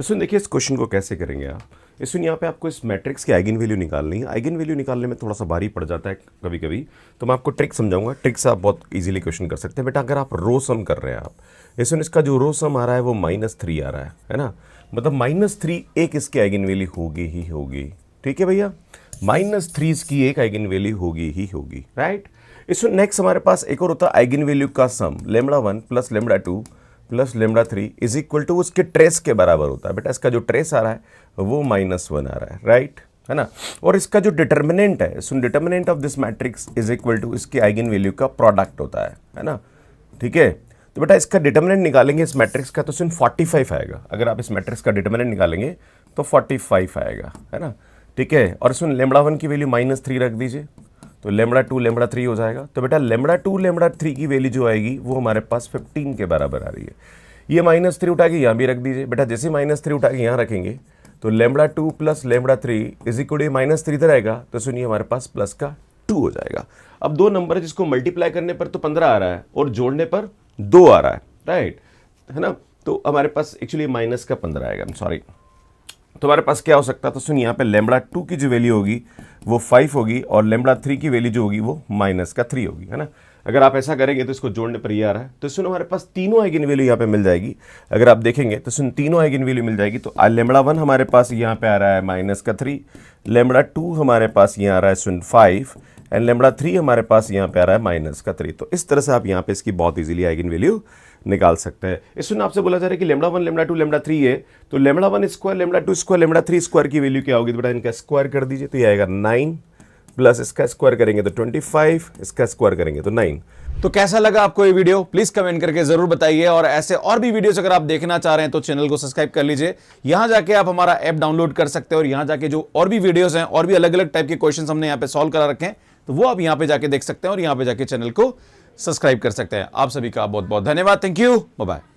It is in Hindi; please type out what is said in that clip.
इसमें देखिए इस क्वेश्चन को कैसे करेंगे आप इसमें यहाँ पे आपको इस मैट्रिक्स की आइगन वैल्यू निकालनी है आइगन वैल्यू निकालने में थोड़ा सा भारी पड़ जाता है कभी कभी तो मैं आपको ट्रिक समझाऊंगा ट्रिक से आप बहुत इजीली क्वेश्चन कर सकते हैं बेटा अगर आप रो सम कर रहे हैं आप इसमें इसका जो रो सम आ रहा है वो माइनस थ्री आ रहा है है ना मतलब माइनस थ्री एक इसकी आइगन वैल्यू होगी ही होगी ठीक है भैया माइनस थ्री इसकी एक आइगन वैल्यू होगी ही होगी राइट इसमें नेक्स्ट हमारे पास एक और होता है आइगन वैल्यू का sum lambda one plus lambda two plus lambda three is equal to उसके ट्रेस के बराबर होता है बेटा इसका जो ट्रेस आ रहा है वो माइनस वन आ रहा है राइट है ना और इसका जो डिटर्मिनेंट है सुन determinant of this matrix is equal to इसकी आइगन वैल्यू का प्रोडक्ट होता है है ना ठीक है तो बेटा इसका डिटर्मिनेंट निकालेंगे इस मैट्रिक्स का तो सुन फाइव आएगा अगर आप इस मैट्रिक्स का डिटर्मिनेंट निकालेंगे तो फाइव आएगा है ना ठीक है और सुन लेमड़ा वन की वैल्यू माइनस थ्री रख दीजिए तो लेमड़ा टू लेमड़ा थ्री हो जाएगा तो बेटा लेमड़ा टू लेमड़ा थ्री की वैल्यू जो आएगी वो हमारे पास फिफ्टीन के बराबर आ रही है ये माइनस थ्री उठा के यहाँ भी रख दीजिए बेटा जैसे माइनस थ्री उठा के यहाँ रखेंगे तो lambda two plus lambda three is equal to minus three इधर आएगा तो सुनिए हमारे पास प्लस का टू हो जाएगा अब दो नंबर है जिसको मल्टीप्लाई करने पर तो पंद्रह आ रहा है और जोड़ने पर दो आ रहा है राइट है ना तो हमारे पास एक्चुअली माइनस का पंद्रह आएगा सॉरी तो हमारे पास क्या हो सकता है तो सुनिए यहाँ पे लेमड़ा टू की जो वैल्यू होगी वो फाइव होगी और लेमड़ा थ्री की वैल्यू जो होगी वो माइनस का थ्री होगी है ना अगर आप ऐसा करेंगे तो इसको जोड़ने पर ये आ रहा है तो सुनो हमारे पास तीनों आइगन वैल्यू यहाँ पे मिल जाएगी अगर आप देखेंगे तो सुन तीनों आइगन वैल्यू मिल जाएगी तो लेमड़ा वन हमारे पास यहाँ पे आ रहा है माइनस का थ्री लेमड़ा टू हमारे पास यहाँ आ रहा है सुन फाइव एंड लेमड़ा थ्री हमारे पास यहाँ पे आ रहा है माइनस का थ्री तो इस तरह से आप यहाँ पे इसकी बहुत इजीली आइगन वैल्यू निकाल सकते हैं इसमें आपसे बोला जा रहा है कि lambda one lambda two lambda three है तो lambda one square lambda two square lambda three square की वैल्यू क्या होगी तो बेटा इनका स्क्वायर कर दीजिए तो ये आएगा नाइन प्लस इसका स्क्वायर करेंगे तो फाइव इसका स्क्वायर करेंगे तो नाइन तो कैसा लगा आपको ये वीडियो प्लीज कमेंट करके जरूर बताइए और ऐसे और भी वीडियोस अगर आप देखना चाह रहे हैं तो चैनल को सब्सक्राइब कर लीजिए यहां जाके आप हमारा ऐप डाउनलोड कर सकते हैं और यहां जाके जो और भी वीडियोस हैं और भी अलग अलग टाइप के क्वेश्चन हमने यहाँ पे सॉल्व करा रखे हैं तो वो आप यहां पे जाके देख सकते हैं और यहां पे जाके चैनल को सब्सक्राइब कर सकते हैं आप सभी का बहुत बहुत धन्यवाद थैंक यू बाय